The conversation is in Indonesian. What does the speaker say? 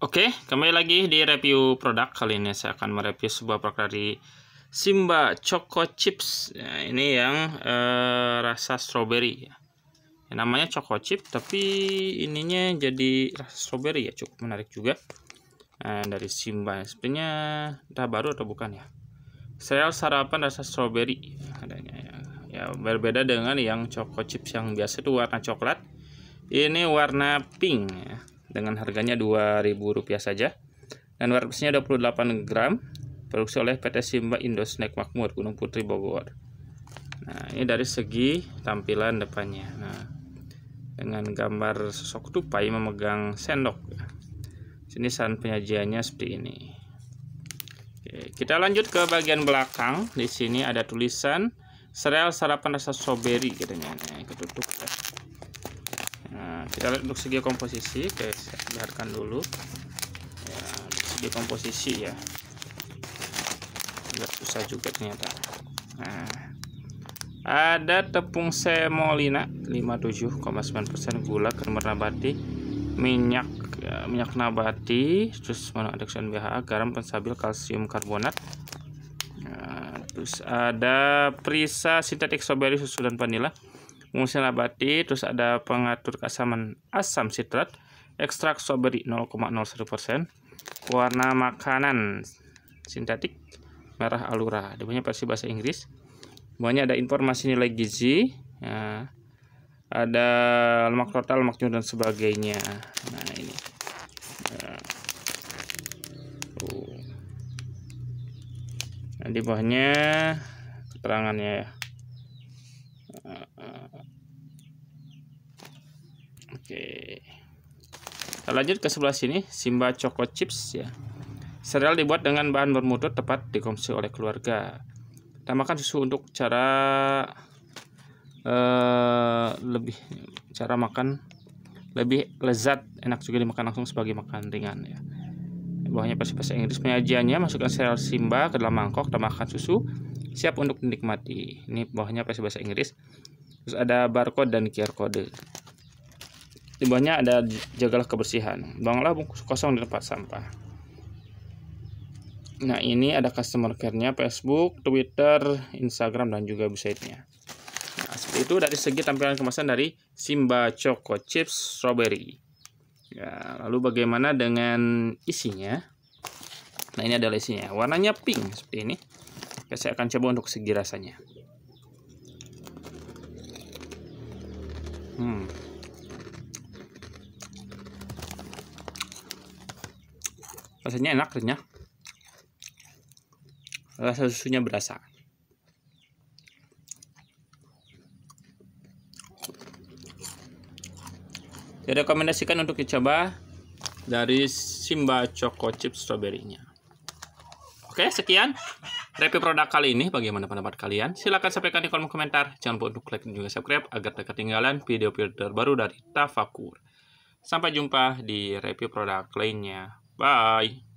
Oke, kembali lagi di review produk. Kali ini saya akan mereview sebuah produk dari Simba Choco Chips. Nah, ini yang eh, rasa strawberry. Ya. ya, namanya Choco Chip, tapi ininya jadi rasa strawberry ya. Cukup menarik juga. Nah, dari Simba. Sebenarnya udah baru atau bukan ya? Saya sarapan rasa strawberry adanya ya. Ya, berbeda dengan yang Choco Chips yang biasa itu warna coklat. Ini warna pink ya dengan harganya Rp2.000 saja. Dan beratnya 28 gram, produksi oleh PT Simba Indo Snack Makmur Gunung Putri Bogor. Nah, ini dari segi tampilan depannya. Nah, dengan gambar sosok tupai memegang sendok. Sini saran penyajiannya seperti ini. Oke, kita lanjut ke bagian belakang. Di sini ada tulisan sereal sarapan rasa strawberry katanya. Nah, ketutup ya. Nah, kita lihat untuk segi komposisi. Oke, sehatkan dulu ya, komposisi ya agak susah juga ternyata nah ada tepung semolina 57,9% gula kemerah nabati minyak ya, minyak nabati terus mana ada BHA garam pensabil kalsium karbonat ya, terus ada perisa sintetik strawberry susu dan vanila fungsi nabati terus ada pengatur keasaman asam sitrat ekstrak strawberry 0,01%, warna makanan sintetik merah alura. Dia punya versi bahasa Inggris. bawahnya ada informasi nilai gizi, ya, ada lemak total, lemak jenuh dan sebagainya. Nah, ini. Nah, di bawahnya keterangannya ya. Oke. Okay lanjut ke sebelah sini, Simba Choco Chips ya. serial dibuat dengan bahan bermutu tepat dikonsumsi oleh keluarga. Tambahkan susu untuk cara uh, lebih cara makan lebih lezat, enak juga dimakan langsung sebagai makan ringan ya. bahannya pasti bahasa Inggris penyajiannya masukkan serial Simba ke dalam mangkok, tambahkan susu, siap untuk dinikmati. Ini bahannya pasti bahasa Inggris. Terus ada barcode dan QR code. Di bawahnya ada jagalah kebersihan. Buanglah bungkus kosong di tempat sampah. Nah, ini ada customer care-nya Facebook, Twitter, Instagram dan juga website-nya. Nah, seperti itu dari segi tampilan kemasan dari Simba Choco Chips Strawberry. Ya, lalu bagaimana dengan isinya? Nah, ini adalah isinya. Warnanya pink seperti ini. Oke, ya, saya akan coba untuk segi rasanya. Hmm. rasanya enak renyah rasa susunya berasa direkomendasikan untuk dicoba dari Simba Choco Chip Strawberry-nya. Oke, sekian review produk kali ini. Bagaimana pendapat kalian? Silahkan sampaikan di kolom komentar. Jangan lupa untuk like dan juga subscribe agar tidak ketinggalan video-video terbaru dari Tafakur. Sampai jumpa di review produk lainnya. Bye.